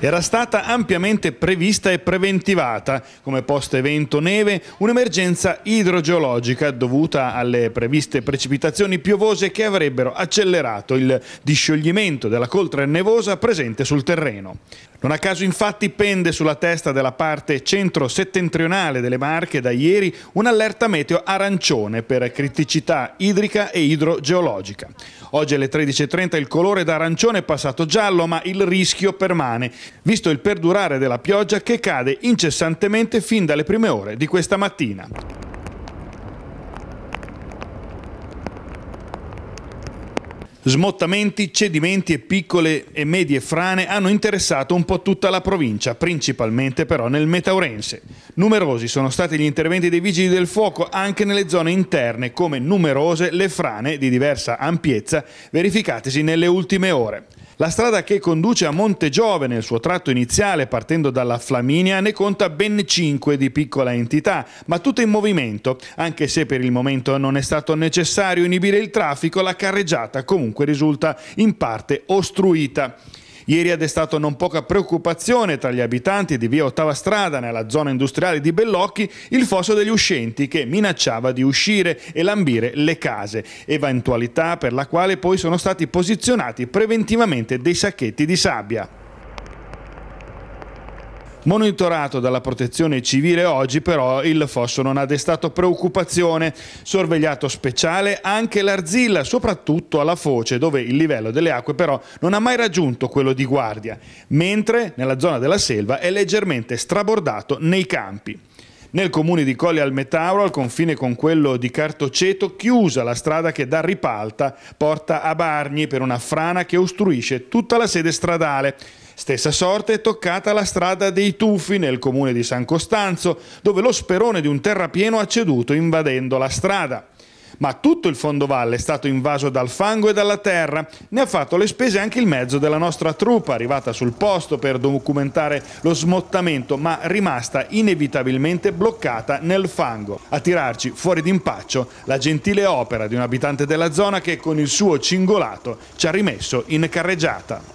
Era stata ampiamente prevista e preventivata, come post-evento neve, un'emergenza idrogeologica dovuta alle previste precipitazioni piovose che avrebbero accelerato il discioglimento della coltre nevosa presente sul terreno. Non a caso infatti pende sulla testa della parte centro-settentrionale delle Marche da ieri un'allerta meteo arancione per criticità idrica e idrogeologica. Oggi alle 13.30 il colore da arancione è passato giallo, ma il rischio rischio permane, visto il perdurare della pioggia che cade incessantemente fin dalle prime ore di questa mattina. Smottamenti, cedimenti e piccole e medie frane hanno interessato un po' tutta la provincia, principalmente però nel Metaurense. Numerosi sono stati gli interventi dei vigili del fuoco anche nelle zone interne, come numerose le frane di diversa ampiezza verificatesi nelle ultime ore. La strada che conduce a Monte Giove nel suo tratto iniziale partendo dalla Flaminia ne conta ben 5 di piccola entità, ma tutte in movimento, anche se per il momento non è stato necessario inibire il traffico, la carreggiata comunque risulta in parte ostruita. Ieri ha destato non poca preoccupazione tra gli abitanti di via Ottava Strada, nella zona industriale di Bellocchi, il fosso degli uscenti che minacciava di uscire e lambire le case, eventualità per la quale poi sono stati posizionati preventivamente dei sacchetti di sabbia. Monitorato dalla protezione civile oggi però il fosso non ha destato preoccupazione, sorvegliato speciale anche l'Arzilla, soprattutto alla foce dove il livello delle acque però non ha mai raggiunto quello di guardia, mentre nella zona della selva è leggermente strabordato nei campi. Nel comune di Colli al Metauro, al confine con quello di Cartoceto, chiusa la strada che da Ripalta porta a Bargni per una frana che ostruisce tutta la sede stradale. Stessa sorte è toccata la strada dei Tufi nel comune di San Costanzo, dove lo sperone di un terrapieno ha ceduto invadendo la strada. Ma tutto il fondovalle è stato invaso dal fango e dalla terra. Ne ha fatto le spese anche il mezzo della nostra truppa, arrivata sul posto per documentare lo smottamento, ma rimasta inevitabilmente bloccata nel fango. A tirarci fuori d'impaccio la gentile opera di un abitante della zona che con il suo cingolato ci ha rimesso in carreggiata.